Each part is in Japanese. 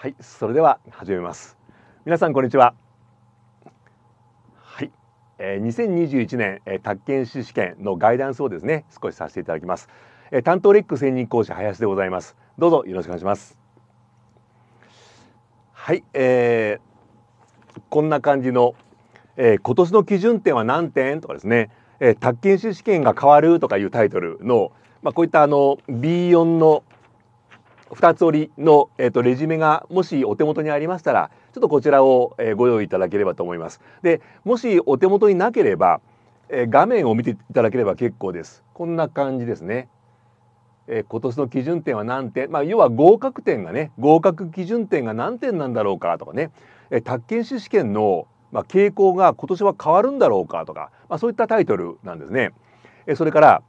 はいそれでは始めます皆さんこんにちははい、えー、2021年、えー、宅建士試験のガイダンスをですね少しさせていただきます、えー、担当レック専任講師林でございますどうぞよろしくお願いしますはい、えー、こんな感じの、えー、今年の基準点は何点とかですね、えー、宅建士試験が変わるとかいうタイトルのまあ、こういったあの B4 の二つ折りの、えっとレジュメがもしお手元にありましたらちょっとこちらを、えご用意いただければと思います。でもしお手元になければ、え画面を見ていただければ結構です。こんな感じですね。え今年の基準点は何点、まあ、要は合格点がね合格基準点が何点なんだろうかとかね、え宅建士試験の、まあ、傾向が今年は変わるんだろうかとか、まあ、そういったタイトルなんですね。えそれから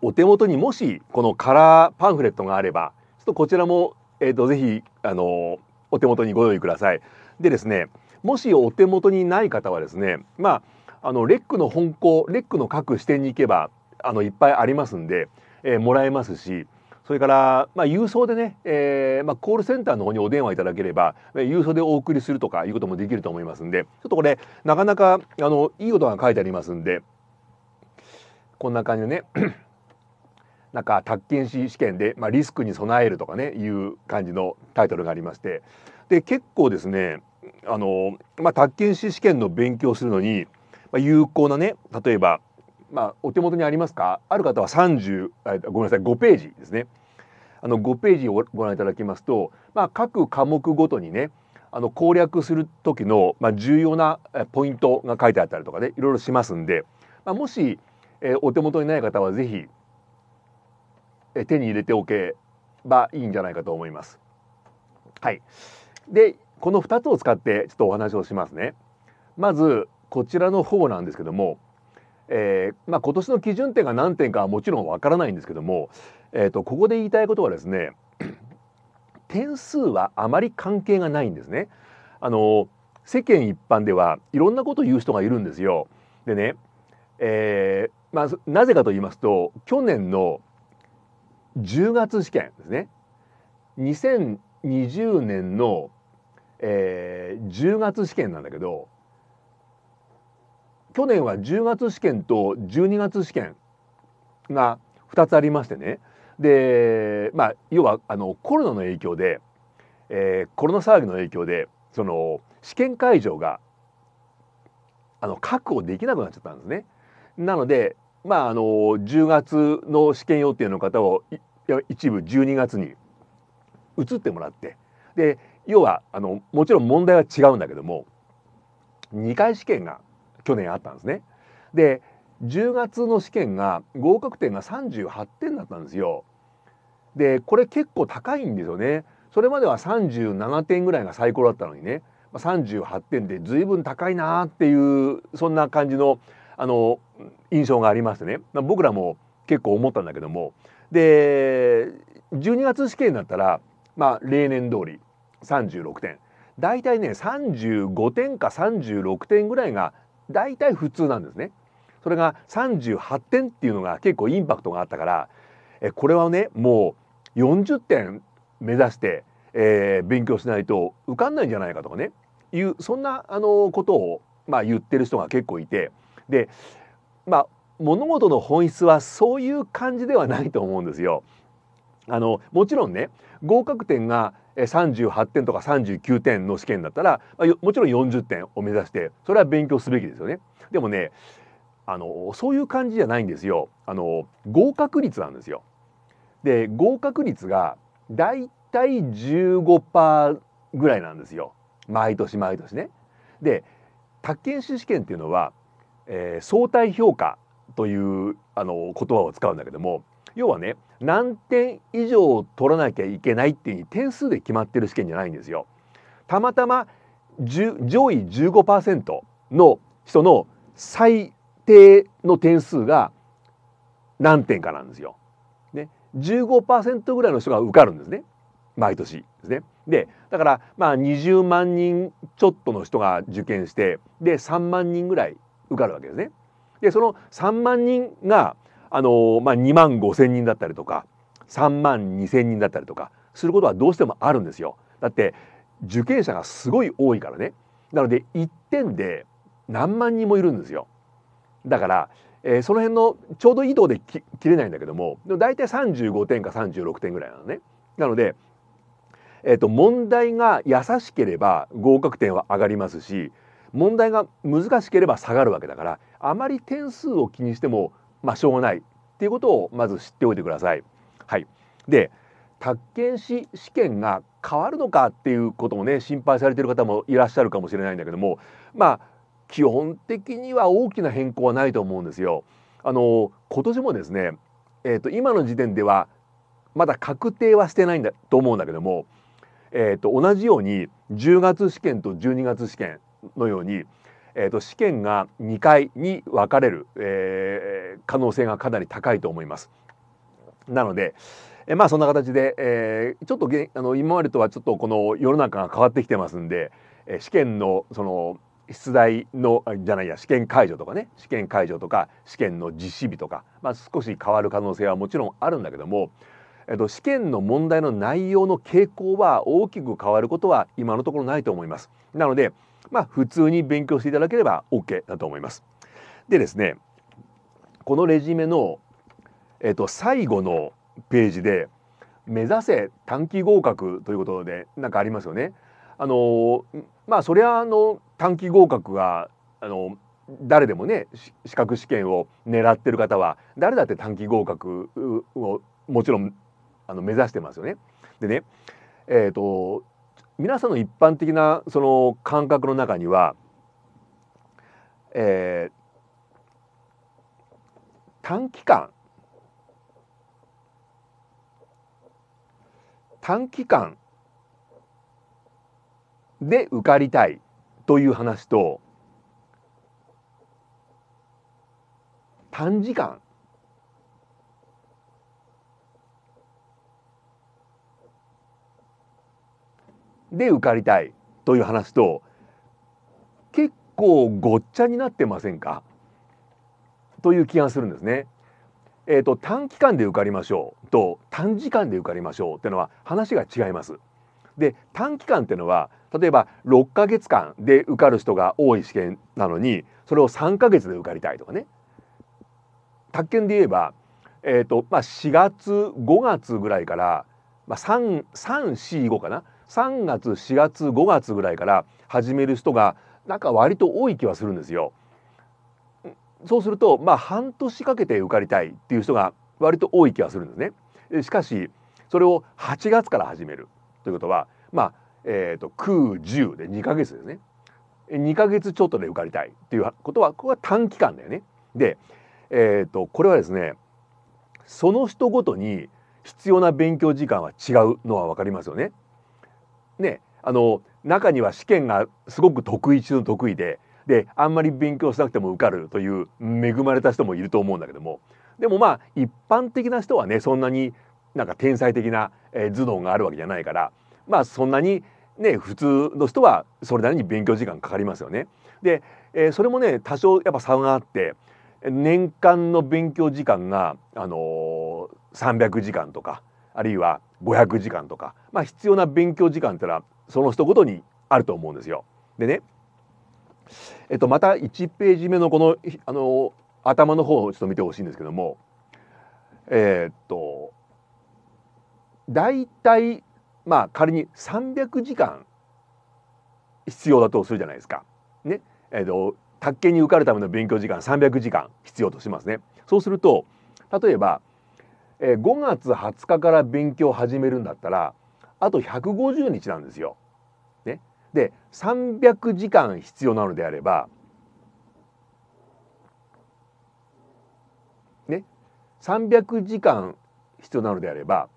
お手元にもしこのカラーパンフレットがあればとこちらも、えーと、ぜひあのお手元にご用意ください。でですねもしお手元にない方はですねまああのレックの本校レックの各支店に行けばあのいっぱいありますんで、えー、もらえますしそれから、まあ、郵送でね、えー、まあ、コールセンターの方にお電話いただければ、郵送でお送りするとかいうこともできると思いますんで、ちょっとこれ、なかなか、あの、いいことが書いてありますんで、こんな感じでねなんか宅建士試験で、まあ、リスクに備えるとかねいう感じのタイトルがありましてで結構ですねあの、まあ、宅建士試験の勉強するのに、まあ、有効なね例えば、まあ、お手元にありますかある方は30ごめんなさい5ページですねあの5ページをご覧いただきますと、まあ、各科目ごとにねあの攻略する時の、まあ、重要なポイントが書いてあったりとかねいろいろしますんで、まあ、もし、えー、お手元にない方は是非手に入れておけばいいんじゃないかと思います。はい、でこの2つを使ってちょっとお話をしますね。まずこちらの方なんですけども、えー、まあ、今年の基準点が何点かはもちろんわからないんですけども、えーと、ここで言いたいことはですね 点数はあまり関係がないんですね。あの世間一般ではいろんなこと言う人がいるんですよ。でね、えー、まあ、なぜかと言いますと去年の10月試験ですね2020年の、えー、10月試験なんだけど去年は10月試験と12月試験が2つありましてねでまあ要はあのコロナの影響で、えー、コロナ騒ぎの影響でその試験会場があの確保できなくなっちゃったんですね。なのでまあ、あの10月の試験予定の方を一部12月に移ってもらってで要はあのもちろん問題は違うんだけども2回試験が去年あったんですね。で10月の試験が合格点が38点だったんですよ。でこれ結構高いんですよね。それまでは37点ぐらいが最高だったのにね38点で随分高いなっていうそんな感じのあの印象がありましてね僕らも結構思ったんだけどもで12月試験だったら、まあ、例年通り36点大体ね35点か36点ぐらいが大体普通なんですね。それが38点っていうのが結構インパクトがあったからえこれはねもう40点目指して、えー、勉強しないと受かんないんじゃないかとかねいうそんなあのことを、まあ、言ってる人が結構いてでまあ物事の本質はそういう感じではないと思うんですよ。あのもちろんね合格点が38点とか39点の試験だったらまあ、もちろん40点を目指してそれは勉強すべきですよね。でもねあのそういう感じじゃないんですよ。あの合格率なんですよ。で合格率がだいたい15%ぐらいなんですよ毎年毎年ね。で宅建士試験っていうのはえー、相対評価というあの言葉を使うんだけども要はね何点以上取らなきゃいけないっていう点数で決まってる試験じゃないんですよ。たまたま上位15%の人の最低の点数が何点かなんですよ。ね、15%ぐらいの人が受かるんですね。毎年ですね。でだからまあ20万人ちょっとの人が受験してで3万人ぐらい受かるわけですね。でその3万人があの、まあ、2万5千人だったりとか3万2千人だったりとかすることはどうしてもあるんですよ。だって受験者がすごい多いからね。なので1点で何万人もいるんですよ。だから、えー、その辺のちょうど移動で切れないんだけども大体35点か36点ぐらいなのね。なので、えーと、と問題が優しければ合格点は上がりますし問題が難しければ下がるわけだからあまり点数を気にしてもまあしょうがないっていうことをまず知っておいてください。はい、で宅建士試験が変わるのかっていうこともね心配されてる方もいらっしゃるかもしれないんだけどもまあ基本的には大きな変更はないと思うんですよ。あの今年もですね、えーと、今の時点ではまだ確定はしてないんだと思うんだけども、えーと、と同じように10月試験と12月試験のように、えーと、試験が2回に分かれる、えー、可能性がかなり高いと思います。なので、えまあそんな形で、えー、ちょっとげあの今までとはちょっとこの世の中が変わってきてますんで、え試験のその出題のじゃないや試験解除とかね試験解除とか試験の実施日とか、まあ、少し変わる可能性はもちろんあるんだけども、えっと、試験の問題の内容の傾向は大きく変わることは今のところないと思います。なのでまあ、普通に勉強していただければ OK だと思います。でですねこのレジュメの、えっと、最後のページで「目指せ短期合格」ということで何かありますよね。あのまあそれはあの短期合格はあの誰でもね資格試験を狙ってる方は誰だって短期合格をもちろんあの目指してますよね。でねえーと皆さんの一般的なその感覚の中には、えー、短期間短期間で受かりたいという話と短時間で受かりたいという話と結構ごっちゃになってませんかという気がするんですね。えーと、短期間で受かりましょうと短時間で受かりましょうっていうのは話が違います。で短期間っていうのは例えば6ヶ月間で受かる人が多い試験なのにそれを3ヶ月で受かりたいとかね宅建で言えば、えーとまあ、4月5月ぐらいから、まあ、345かな3月4月5月ぐらいから始める人がなんか割と多い気はするんですよ。そうするとまあ半年かけて受かりたいっていう人が割と多い気はするんですね。しかしそれを8月から始めるということはまあ、えーと、910で2ヶ月ですね。2ヶ月ちょっとで受かりたいっていうことはこれは短期間だよね。で、えーと、とこれはですねその人ごとに必要な勉強時間は違うのは分かりますよね。ねあの中には試験がすごく得意中の得意でであんまり勉強しなくても受かるという恵まれた人もいると思うんだけどもでもまあ一般的な人はねそんなになんか天才的な、えー、頭脳があるわけじゃないからまあそんなにね普通の人はそれなりに勉強時間かかりますよね。で、えー、それもね多少やっぱ差があって年間の勉強時間が、あのー、300時間とかあるいは500時間とか、まあ、必要な勉強時間っていうのはその人ごとにあると思うんですよ。でね、えっと、また1ページ目のこのあの頭の方をちょっと見てほしいんですけどもえー、っと大体まあ仮に300時間必要だとするじゃないですか。ねえっと宅建に受かるための勉強時間300時間必要としますね。そうすると例えばえー、5月20日から勉強を始めるんだったらあと150日なんですよ。ね、で300時間必要なのであれば、ね、300時間必要なのであれば、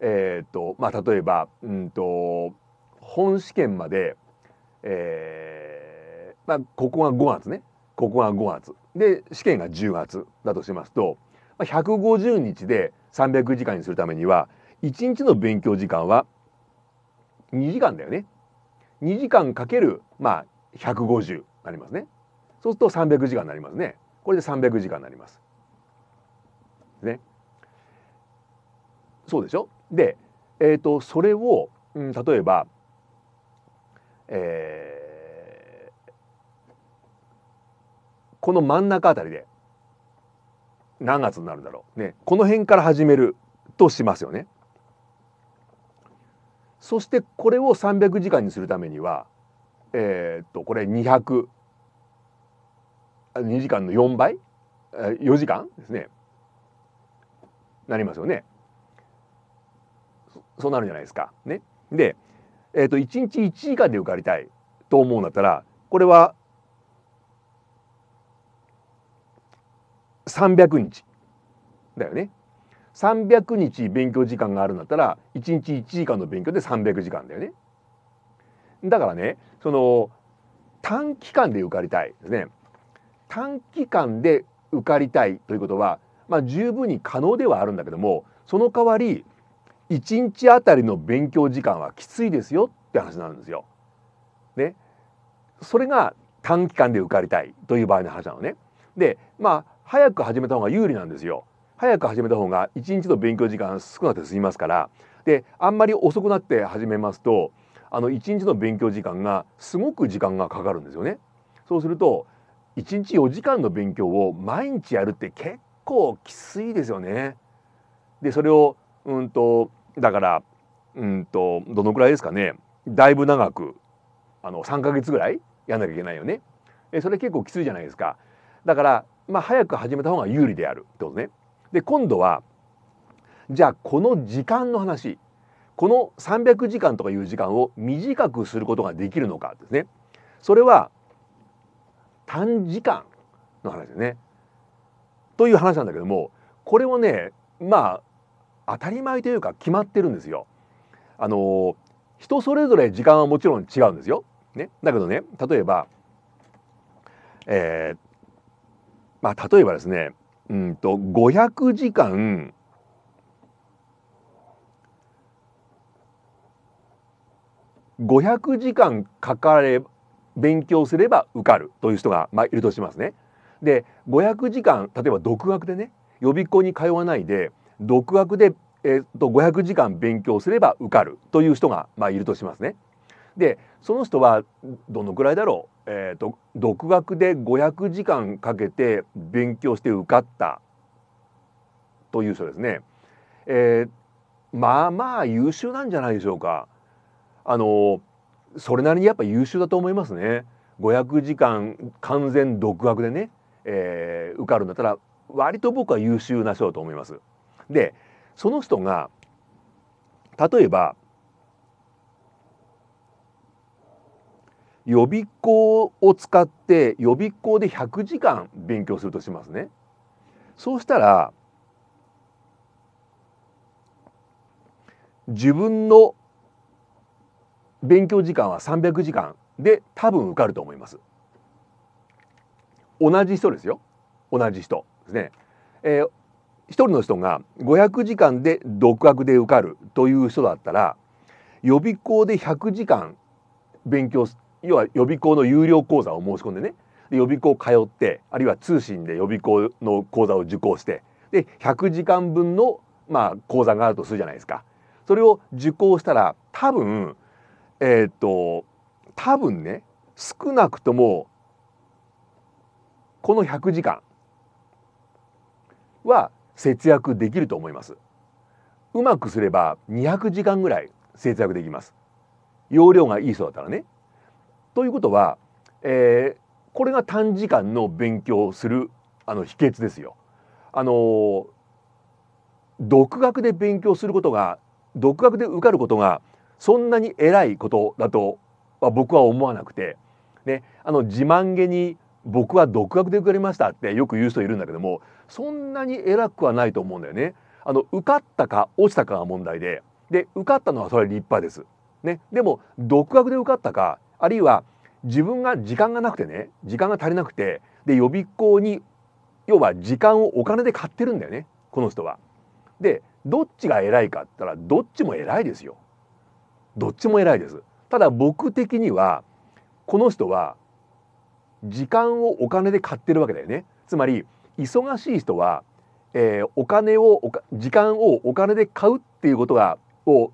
えー、っとまあ、例えば、うんと、本試験まで、えーまあ、ここが5月ねここが5月で試験が10月だとしますと、まあ、150日で300時間にするためには1日の勉強時間は2時間だよね2時間かけるまあ150になりますねそうすると300時間になりますねこれで3 0時間になりますねそうでしょでえっ、ー、とそれを、うん、例えばえー、この真ん中あたりで何月になるだろうねこの辺から始めるとしますよね。そしてこれを300時間にするためにはえー、っとこれ200 2時間の4倍4時間ですねなりますよねそうなるじゃないですかねで、えー、と1日1時間で受かりたいと思うんだったらこれは300日だよね300日勉強時間があるんだったら1日1時間の勉強で300時間だよねだからねその短期間で受かりたいですね短期間で受かりたいということは、まあ、十分に可能ではあるんだけどもその代わり1日あたりの勉強時間はきついですよって話なんですよ。ね、それが短期間で受かりたいという場合の話なのね。でまあ早く始めた方が有利なんですよ。早く始めた方が1日の勉強時間少なくて済みますからであんまり遅くなって始めますとあの1日の勉強時間がすごく時間がかかるんですよね。そうすると1日4時間の勉強を毎日やるって結構きついですよね。でそれをうんとだからうんとどのくらいですかねだいぶ長くあの3ヶ月ぐらいやんなきゃいけないよね。それ結構きついじゃないですか。だからまあ、早く始めた方が有利であるってことね。で今度はじゃあこの時間の話この300時間とかいう時間を短くすることができるのかですね。それは短時間の話ですね。という話なんだけどもこれはねまあ当たり前というか決まってるんですよ。あの人それぞれ時間はもちろん違うんですよ。ね、だけどね例えば、えー、まあ、例えばですねうんと500時間500時間かかれ勉強すれば受かるという人が、まあ、いるとしますね。で500時間例えば独学でね予備校に通わないで独学で、えー、っと500時間勉強すれば受かるという人が、まあ、いるとしますね。でその人はどのくらいだろう、えーと、独学で500時間かけて勉強して受かったという人ですね、えー、まあまあ優秀なんじゃないでしょうか。あのそれなりにやっぱ優秀だと思いますね。500時間完全独学でね、えー、受かるんだったら割と僕は優秀な人だと思います。でその人が例えば予備校を使って予備校で100時間勉強するとしますね。そうしたら自分の勉強時間は300時間で多分受かると思います。同じ人ですよ。同じ人ですね。えー、一人の人が500時間で独学で受かるという人だったら予備校で100時間勉強要は予備校の有料講座を申し込んでねで予備校通ってあるいは通信で予備校の講座を受講してで100時間分の、まあ、講座があるとするじゃないですか。それを受講したら多分えっ、ー、と多分ね少なくともこの100時間は節約できると思います。うまくすれば200時間ぐらい節約できます。容量がいい人だったらね。ということは、えー、これが短時間の勉強をするあの秘訣ですよ。あの独学で勉強することが独学で受かることがそんなに偉いことだとは僕は思わなくて、ね、あの自慢げに僕は独学で受かりましたってよく言う人いるんだけどもそんなに偉くはないと思うんだよね。あの受かったか落ちたかが問題でで受かったのはそれは立派です。ね、でも独学で受かったかあるいは自分が時間がなくてね時間が足りなくてで予備校に要は時間をお金で買ってるんだよねこの人は。でどっちが偉いかって言ったらどっちも偉いですよ。どっちも偉いです。ただ僕的にはこの人は時間をお金で買ってるわけだよね。つまり忙しい人は、えー、お金を時間をお金で買うっていうことがを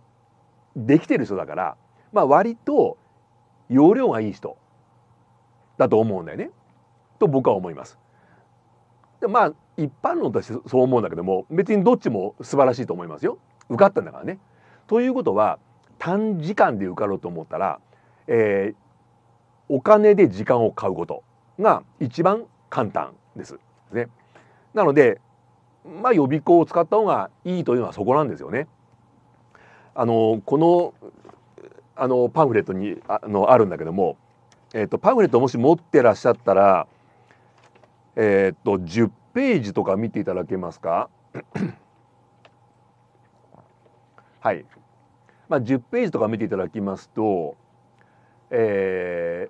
できてる人だから、まあ、割と容量がいい人だと思うんだよねと僕は思います。でまあ一般論としてそう思うんだけども別にどっちも素晴らしいと思いますよ受かったんだからね。ということは短時間で受かろうと思ったら、えー、お金で時間を買うことが一番簡単です。ね、なのでまあ予備校を使った方がいいというのはそこなんですよね。あのこのあのパンフレットにあのあるんだけども、えーと、パンフレットもし持ってらっしゃったら、えっ、ー、と10ページとか見ていただけますかはい、まあ、10ページとか見ていただきますと、え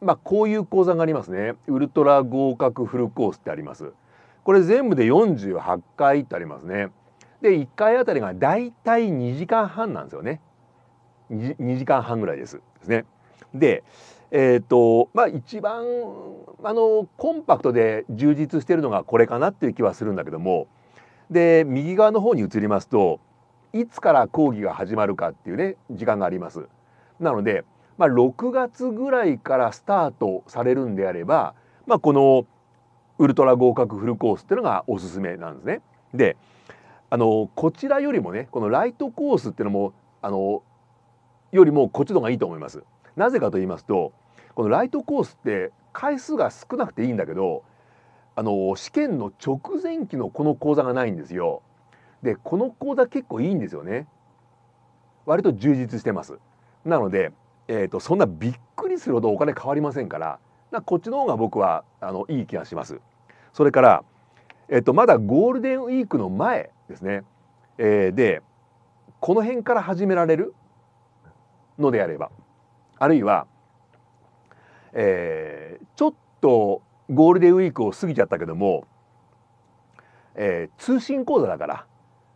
ーまあ、こういう講座がありますね「ウルトラ合格フルコース」ってあります。これ全部で48回ってありますね。で1回あたりがだいたい2時間半なんですよね。2, 2時間半ぐらいですですね。でえーとまあ、一番あのコンパクトで充実してるのがこれかなっていう気はするんだけどもで右側の方に移りますといつから講義が始まるかっていうね時間があります。なので、まあ、6月ぐらいからスタートされるんであれば、まあ、このウルトラ合格フルコースっていうのがおすすめなんですね。であのこちらよりもねこのライトコースっていうのもあのよりもこっちの方がいいと思います。なぜかと言いますとこのライトコースって回数が少なくていいんだけどあの試験の直前期のこの講座がないんですよ。でこの講座結構いいんですよね。割と充実してます。なので、えーと、そんなびっくりするほどお金変わりませんからなこっちの方が僕はあのいい気がします。それから、えーと、とまだゴールデンウィークの前ですね、えー、でこの辺から始められるのであればあるいは、えー、ちょっとゴールデンウィークを過ぎちゃったけども、えー、通信講座だから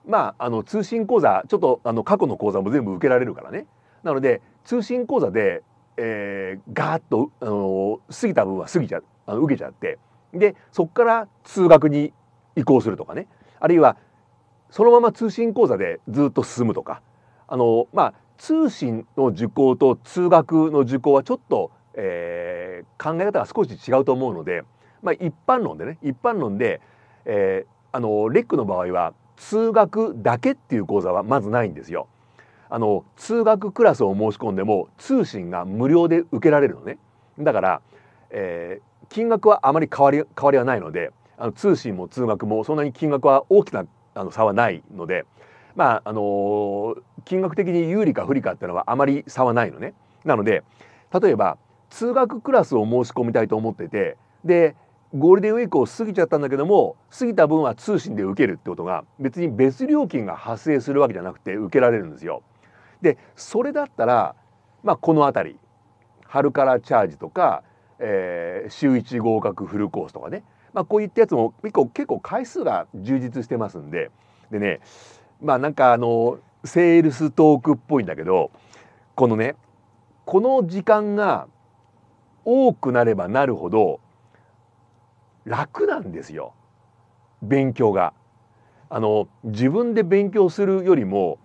まああの通信講座ちょっとあの過去の講座も全部受けられるからねなので通信講座で、えー、ガーッとあの過ぎた分は過ぎちゃあの受けちゃってでそこから通学に移行するとかねあるいはそのまま通信講座でずっと進むとかあのまあ通信の受講と通学の受講はちょっと、えー、考え方が少し違うと思うので、まあ、一般論でね一般論で、えー、あのレックの場合は通学だけっていう講座はまずないんですよ。あの通学クラスを申し込んでも通信が無料で受けられるのね。だから、えー、金額はあまり変わり変わりはないのであの通信も通学もそんなに金額は大きなあの差はないのでまあ、あの金額的に有利か不利かっていうのはあまり差はないのね。なので例えば通学クラスを申し込みたいと思っててでゴールデンウィークを過ぎちゃったんだけども過ぎた分は通信で受けるってことが別に別料金が発生するわけじゃなくて受けられるんですよ。でそれだったら、まあ、この辺り春からチャージとか、えー、週1合格フルコースとかね、まあ、こういったやつも結構結構回数が充実してますんででねまあなんかあのセールストークっぽいんだけどこのねこの時間が多くなればなるほど楽なんですよ勉強が。あの自分で勉強するよりも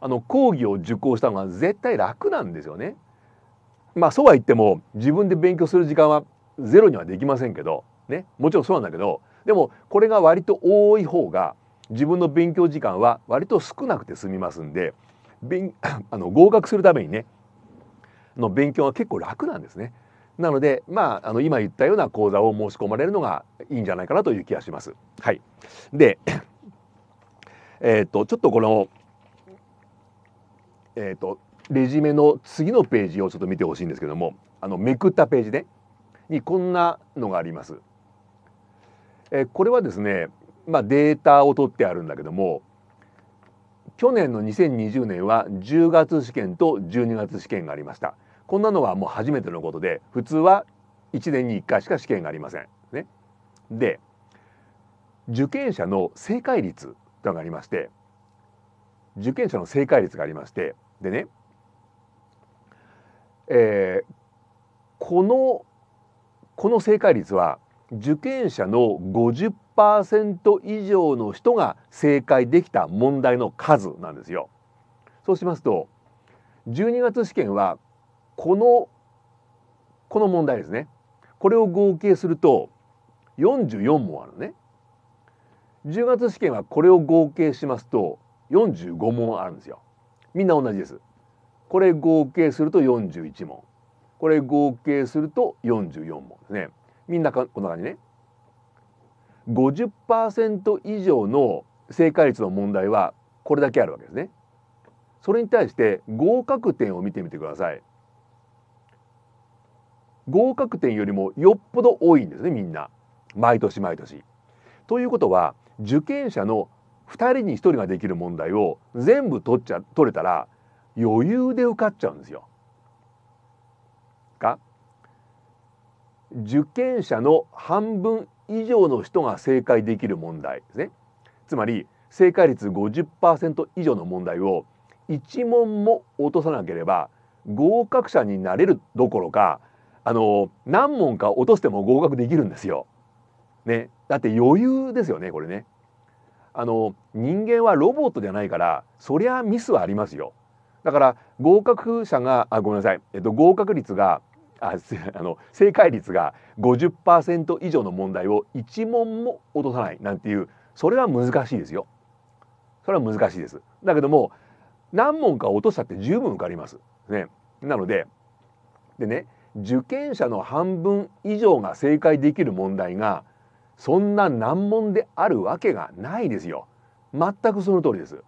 あの講義を受講したのが絶対楽なんですよね。まあそうは言っても自分で勉強する時間はゼロにはできませんけどねもちろんそうなんだけどでもこれが割と多い方が自分の勉強時間は割と少なくて済みますんで あの合格するためにねの勉強は結構楽なんですね。なので、まあ、あの今言ったような講座を申し込まれるのがいいんじゃないかなという気がします。はい、で、えーと、ちょっとこの、えーと、とレジュメの次のページをちょっと見てほしいんですけどもあのめくったページねにこんなのがあります。えー、これはですねまあ、データを取ってあるんだけども去年の2020年は10月試験と12月試験がありましたこんなのはもう初めてのことで普通は1年に1回しか試験がありません。ね、で受験者の正解率というのがありまして受験者の正解率がありましてでね、えー、このこの正解率は受験者の50%以上の人が正解できた問題の数なんですよ。そうしますと12月試験はこのこの問題ですねこれを合計すると44問あるね。10月試験はこれを合計しますと45問あるんですよ。みんな同じです。これ合計すると41問。これ合計すると44問ですね。みんなこんな感じね50%以上の正解率の問題はこれだけあるわけですねそれに対して合格点を見てみてください合格点よりもよっぽど多いんですねみんな毎年毎年。ということは受験者の2人に1人ができる問題を全部取っちゃ取れたら余裕で受かっちゃうんですよ。か受験者の半分以上の人が正解できる問題ですね。つまり正解率50%以上の問題を1問も落とさなければ合格者になれるどころかあの何問か落としても合格できるんですよ。ね、だって余裕ですよねこれね。あの人間はロボットじゃないからそりゃミスはありますよ。だから合格者があごめんなさい、えっと、合格率があ あの正解率が50%以上の問題を1問も落とさないなんていうそれは難しいですよ。それは難しいです。だけども何問か落としたって十分受かります。ね、なのででね受験者の半分以上が正解できる問題がそんな難問であるわけがないですよ。全くその通りです。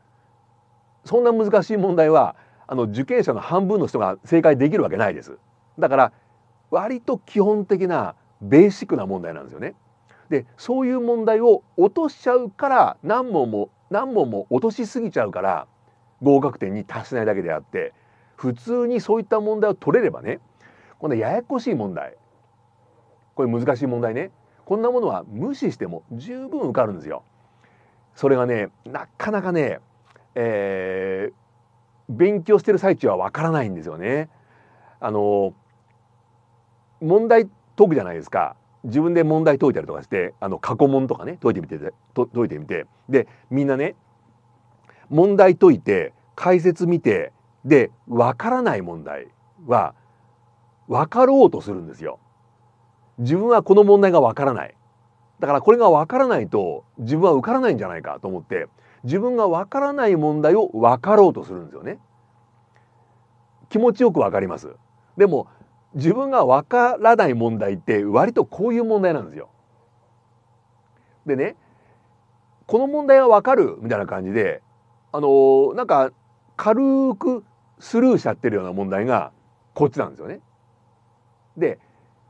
そんな難しい問題はあの受験者の半分の人が正解できるわけないです。だから割と基本的なベーシックな問題なんですよね。でそういう問題を落としちゃうから何問も何問も落としすぎちゃうから合格点に達しないだけであって普通にそういった問題を取れればねこんなややこしい問題これ難しい問題ねこんなものは無視しても十分受かるんですよ。それがねなかなかね、えー、勉強してる最中はわからないんですよね。あの問題解くじゃないですか自分で問題解いたりとかしてあの過去問とかね解いてみて解いてみてでみんなね問題解いて解説見てで分からない問題は分かろうとするんですよ。自分はこの問題が分からない。だからこれが分からないと自分は受からないんじゃないかと思って自分が分からない問題を分かろうとするんですよね。気持ちよく分かります。でも自分がわからない問題って割とこういう問題なんですよ。でねこの問題はわかるみたいな感じであのー、なんか軽くスルーしちゃってるような問題がこっちなんですよね。で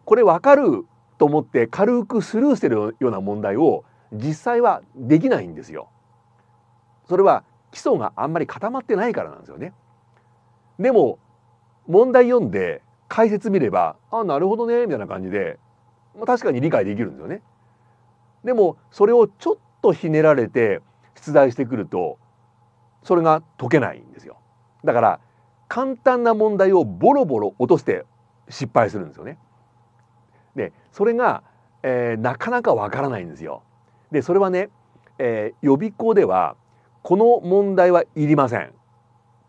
これわかると思って軽くスルーしてるような問題を実際はできないんですよ。それは基礎があんまり固まってないからなんですよね。でも問題読んで解説見ればあなるほどねみたいな感じで、まあ、確かに理解できるんですよね。でもそれをちょっとひねられて出題してくるとそれが解けないんですよ。だから簡単な問題をボロボロ落として失敗するんですよね。でそれが、えー、なかなかわからないんですよ。でそれはね、えー、予備校ではこの問題はいりません。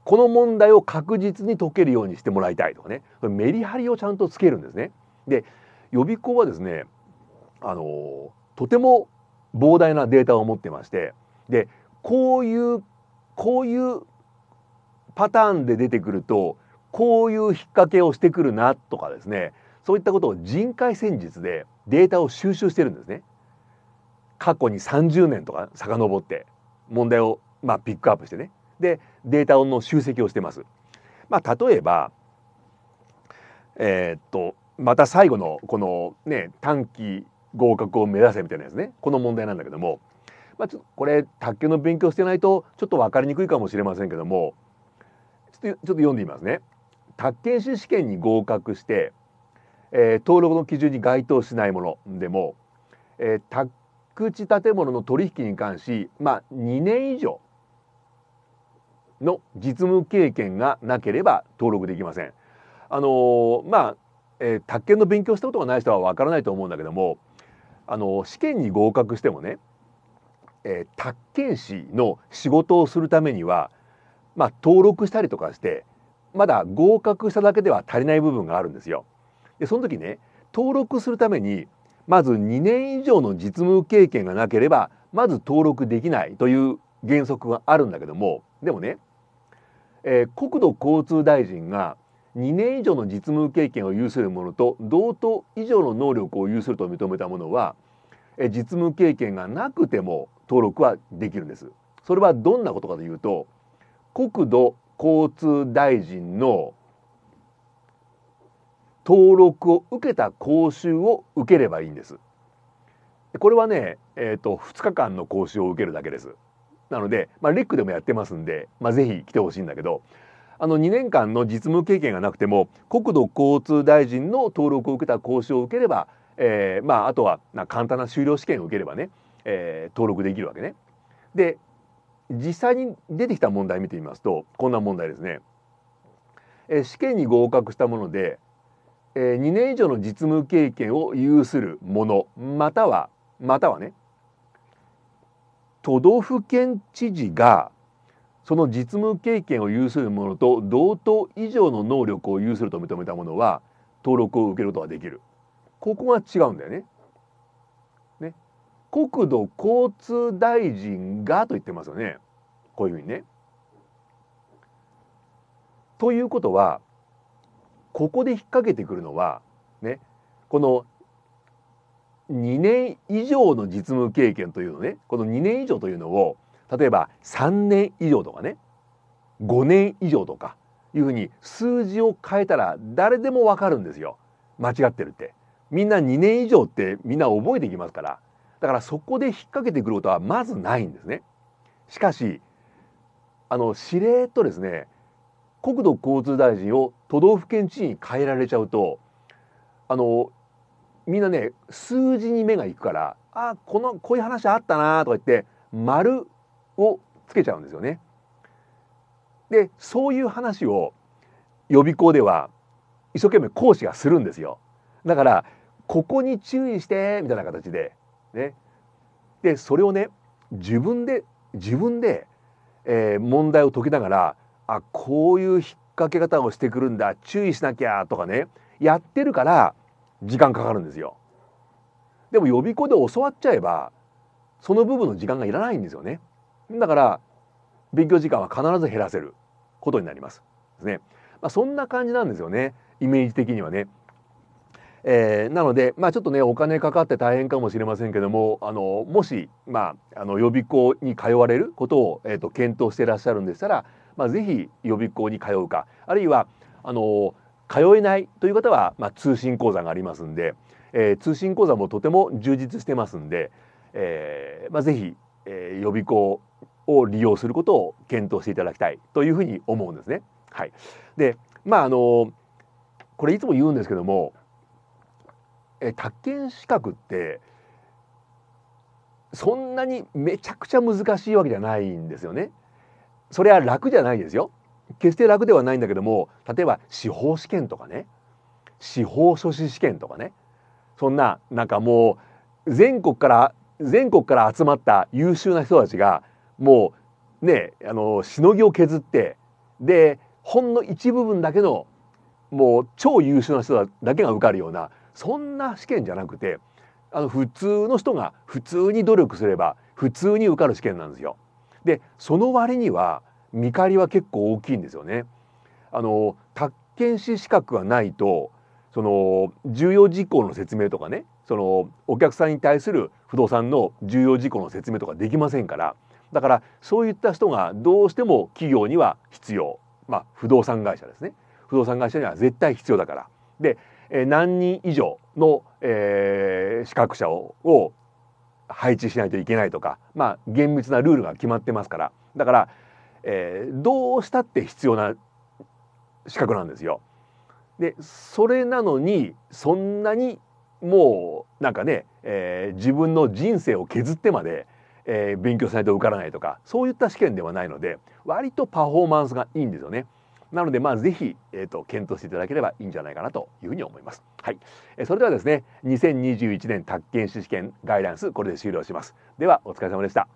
この問題を確実に解けるようにしてもらいたいとかねメリハリをちゃんとつけるんですね。で予備校はですねあのとても膨大なデータを持ってましてでこういうこういうパターンで出てくるとこういう引っ掛けをしてくるなとかですねそういったことを人海戦術でデータを収集してるんですね。過去に30年とか遡って問題をまあピックアップしてねでデータの集積をしてます。まあ、例えば、えー、っとまた最後のこの、ね、短期合格を目指せみたいなやつねこの問題なんだけども、まあ、ちょこれ卓球の勉強してないとちょっと分かりにくいかもしれませんけどもちょっと読んでみますね。宅建士試験に合格して、えー、登録の基準に該当しないものでも、えー、宅地建物の取引に関し、まあ、2年以上の実務経験がなければ登録できません。あのー、まあ、えー、宅建の勉強したことがない人はわからないと思うんだけども、あのー、試験に合格してもね、えー、宅建士の仕事をするためには、まあ、登録したりとかしてまだ合格しただけでは足りない部分があるんですよ。でその時ね登録するためにまず2年以上の実務経験がなければまず登録できないという原則があるんだけどもでもねえー、国土交通大臣が2年以上の実務経験を有する者と同等以上の能力を有すると認めた者は、えー、実務経験がなくても登録はできるんです。それはどんなことかというと国土交通大臣の登録を受けた講習を受ければいいんです。これはね、えーと、と2日間の講習を受けるだけです。なので、まあ、レックでもやってますんで、まあ、ぜひ来てほしいんだけどあの2年間の実務経験がなくても国土交通大臣の登録を受けた講習を受ければ、えーまあ、あとは簡単な修了試験を受ければね、えー、登録できるわけね。で実際に出てきた問題見てみますとこんな問題ですね。えー、試験に合格したもので、えー、2年以上の実務経験を有するものまたはまたはね都道府県知事がその実務経験を有する者と同等以上の能力を有すると認めた者は登録を受けることができるここが違うんだよね。ね国土交通大臣がと言ってますよねこういうふうにね。ということはここで引っ掛けてくるのはねこの2年以上の実務経験というのねこの2年以上というのを例えば3年以上とかね5年以上とかいうふうに数字を変えたら誰でもわかるんですよ間違ってるってみんな2年以上ってみんな覚えてきますからだからそこで引っ掛けてくることはまずないんですねしかしあの司令とですね国土交通大臣を都道府県知事に変えられちゃうとあのみんなね数字に目がいくからあこのこういう話あったなとか言って丸をつけちゃうんですよね。でそういう話を予備校では一生懸命講師がするんですよ。だからここに注意してみたいな形でね。でそれをね自分で自分で、えー、問題を解きながらあこういう引っ掛け方をしてくるんだ注意しなきゃとかねやってるから時間かかるんですよ。でも予備校で教わっちゃえばその部分の時間がいらないんですよね。だから勉強時間は必ず減らせることになります。ですね。まあ、そんな感じなんですよね。イメージ的にはね。えー、なので、まあ、ちょっとねお金かかって大変かもしれませんけどもあのもし、まあ、あの予備校に通われることを、えーと、と検討していらっしゃるんでしたら、まあ、ぜひ予備校に通うかあるいはあの通えないという方は、まあ、通信講座がありますんで、えー、通信講座もとても充実してますんで、えーまあ、ぜひ、えー、予備校を利用することを検討していただきたいというふうに思うんですね。はい、でまああのこれいつも言うんですけども、えー、宅建資格ってそんなにめちゃくちゃ難しいわけじゃないんですよね。それは楽じゃないですよ。決して楽ではないんだけども例えば司法試験とかね司法書士試験とかねそんななんかもう全国から全国から集まった優秀な人たちがもうねあのしのぎを削ってでほんの一部分だけのもう超優秀な人だけが受かるようなそんな試験じゃなくてあの普通の人が普通に努力すれば普通に受かる試験なんですよ。でその割には見返りは結構大きいんですよね。あの宅建士資格がないとその重要事項の説明とかねそのお客さんに対する不動産の重要事項の説明とかできませんからだからそういった人がどうしても企業には必要、まあ、不動産会社ですね不動産会社には絶対必要だから。で何人以上の、えー、資格者をを配置しないといけないとか、まあ、厳密なルールが決まってますからだからえー、どうしたって必要な資格なんですよ。でそれなのにそんなにもうなんかね、えー、自分の人生を削ってまで、えー、勉強しないと受からないとかそういった試験ではないので割とパフォーマンスがいいんですよね。なのでまあぜひ、えーと、検討していただければいいんじゃないかなというふうに思います。はい、えー、それではですね2021年宅建試験ガイダンスこれで終了します。ではお疲れ様でした。